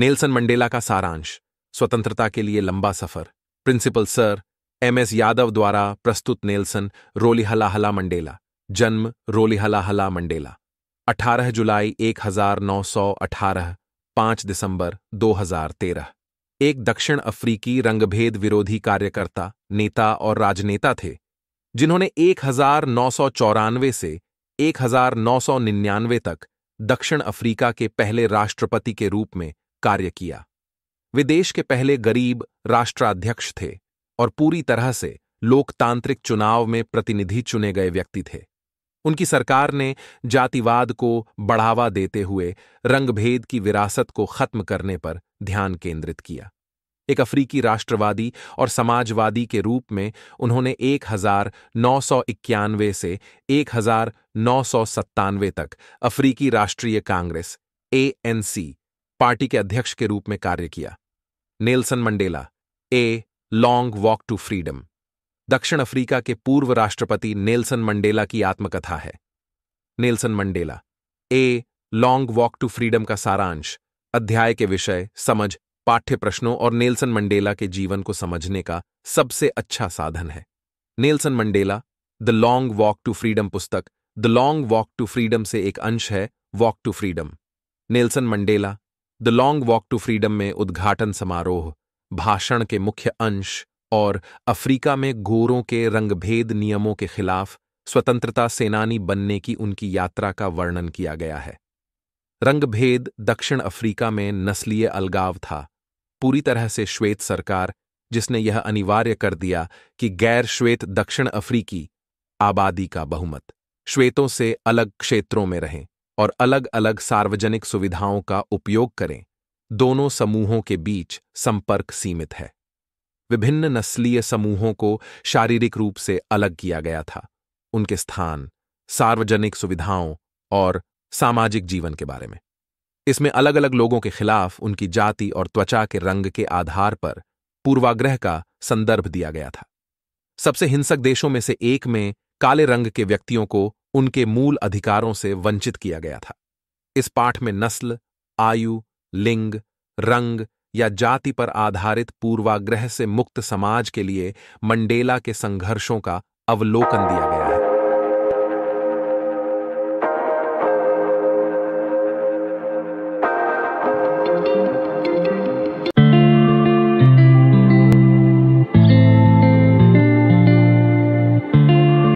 Nelson Mandela का सारांश स्वतंत्रता के लिए लंबा सफर principal sir M S Yadav द्वारा प्रस्तुत नेल्सन रोलीहला हला मंडेला जन्म रोलीहला हला मंडेला 18 जुलाई 1918 5 दिसंबर 2013 एक दक्षिण अफ्रीकी रंगभेद विरोधी कार्यकर्ता नेता और राजनेता थे जिन्होंने एक से एक तक दक्षिण अफ्रीका के पहले राष्ट्रपति के रूप में कार्य किया वे देश के पहले गरीब राष्ट्राध्यक्ष थे और पूरी तरह से लोकतांत्रिक चुनाव में प्रतिनिधि चुने गए व्यक्ति थे उनकी सरकार ने जातिवाद को बढ़ावा देते हुए रंगभेद की विरासत को खत्म करने पर ध्यान केंद्रित किया एक अफ्रीकी राष्ट्रवादी और समाजवादी के रूप में उन्होंने एक से एक तक अफ्रीकी राष्ट्रीय कांग्रेस एएनसी पार्टी के अध्यक्ष के रूप में कार्य किया Nelson Mandela a long walk to freedom दक्षिण अफ्रीका के पूर्व राष्ट्रपति नेल्सन मंडेला की आत्मकथा है Nelson Mandela a long walk to freedom का सारांश अध्याय के विषय समझ पाठ्य प्रश्नों और नेल्सन मंडेला के जीवन को समझने का सबसे अच्छा साधन है Nelson Mandela the long walk to freedom पुस्तक the long walk to freedom से एक अंश है walk to freedom Nelson Mandela the long walk to freedom में उद्घाटन समारोह भाषण के मुख्य अंश और अफ्रीका में गोरों के रंगभेद नियमों के खिलाफ स्वतंत्रता सेनानी बनने की उनकी यात्रा का वर्णन किया गया है रंगभेद दक्षिण अफ्रीका में नस्लीय अलगाव था पूरी तरह से श्वेत सरकार जिसने यह अनिवार्य कर दिया कि गैर श्वेत दक्षिण अफ्रीकी आबादी का बहुमत श्वेतों से अलग क्षेत्रों में रहें और अलग अलग सार्वजनिक सुविधाओं का उपयोग करें दोनों समूहों के बीच संपर्क सीमित है विभिन्न नस्लीय समूहों को शारीरिक रूप से अलग किया गया था उनके स्थान सार्वजनिक सुविधाओं और सामाजिक जीवन के बारे में इसमें अलग अलग लोगों के खिलाफ उनकी जाति और त्वचा के रंग के आधार पर पूर्वाग्रह का संदर्भ दिया गया था सबसे हिंसक देशों में से एक में काले रंग के व्यक्तियों को उनके मूल अधिकारों से वंचित किया गया था इस पाठ में नस्ल आयु लिंग रंग या जाति पर आधारित पूर्वाग्रह से मुक्त समाज के लिए मंडेला के संघर्षों का अवलोकन दिया गया